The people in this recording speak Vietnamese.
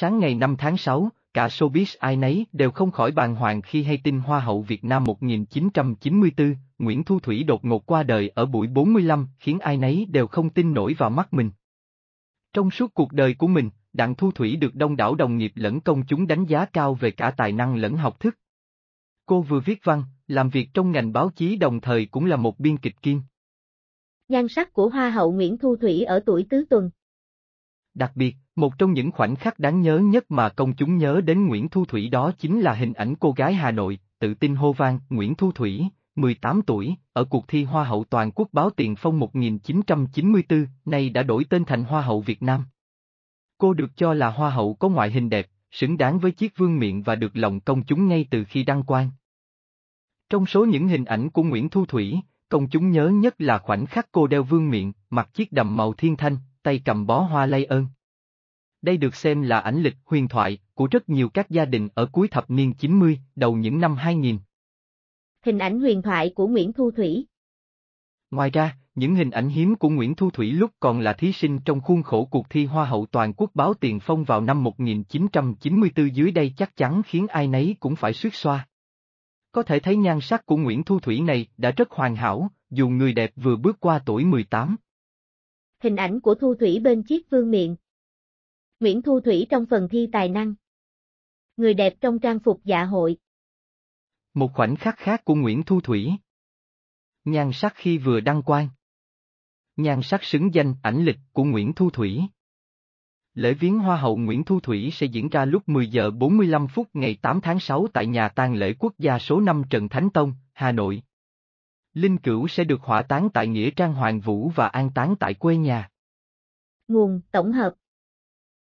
Sáng ngày 5 tháng 6, cả showbiz ai nấy đều không khỏi bàng hoàng khi hay tin Hoa hậu Việt Nam 1994, Nguyễn Thu Thủy đột ngột qua đời ở buổi 45 khiến ai nấy đều không tin nổi vào mắt mình. Trong suốt cuộc đời của mình, Đặng Thu Thủy được đông đảo đồng nghiệp lẫn công chúng đánh giá cao về cả tài năng lẫn học thức. Cô vừa viết văn, làm việc trong ngành báo chí đồng thời cũng là một biên kịch kiêm. Nhan sắc của Hoa hậu Nguyễn Thu Thủy ở tuổi tứ tuần. Đặc biệt, một trong những khoảnh khắc đáng nhớ nhất mà công chúng nhớ đến Nguyễn Thu Thủy đó chính là hình ảnh cô gái Hà Nội, tự tin hô vang Nguyễn Thu Thủy, 18 tuổi, ở cuộc thi Hoa hậu Toàn quốc báo tiền phong 1994, nay đã đổi tên thành Hoa hậu Việt Nam. Cô được cho là Hoa hậu có ngoại hình đẹp, xứng đáng với chiếc vương miện và được lòng công chúng ngay từ khi đăng quang. Trong số những hình ảnh của Nguyễn Thu Thủy, công chúng nhớ nhất là khoảnh khắc cô đeo vương miện, mặc chiếc đầm màu thiên thanh, tay cầm bó hoa lay ơn. Đây được xem là ảnh lịch huyền thoại của rất nhiều các gia đình ở cuối thập niên 90, đầu những năm 2000. Hình ảnh huyền thoại của Nguyễn Thu Thủy Ngoài ra, những hình ảnh hiếm của Nguyễn Thu Thủy lúc còn là thí sinh trong khuôn khổ cuộc thi Hoa hậu toàn quốc báo tiền phong vào năm 1994 dưới đây chắc chắn khiến ai nấy cũng phải suýt xoa. Có thể thấy nhan sắc của Nguyễn Thu Thủy này đã rất hoàn hảo, dù người đẹp vừa bước qua tuổi 18. Hình ảnh của Thu Thủy bên chiếc vương miệng Nguyễn Thu Thủy trong phần thi tài năng. Người đẹp trong trang phục dạ hội. Một khoảnh khắc khác của Nguyễn Thu Thủy. Nhan sắc khi vừa đăng quang. Nhan sắc xứng danh ảnh lịch của Nguyễn Thu Thủy. Lễ viếng Hoa hậu Nguyễn Thu Thủy sẽ diễn ra lúc 10 giờ 45 phút ngày 8 tháng 6 tại nhà tang lễ quốc gia số 5 Trần Thánh Tông, Hà Nội. Linh Cửu sẽ được hỏa táng tại Nghĩa Trang Hoàng Vũ và an táng tại quê nhà. Nguồn, tổng hợp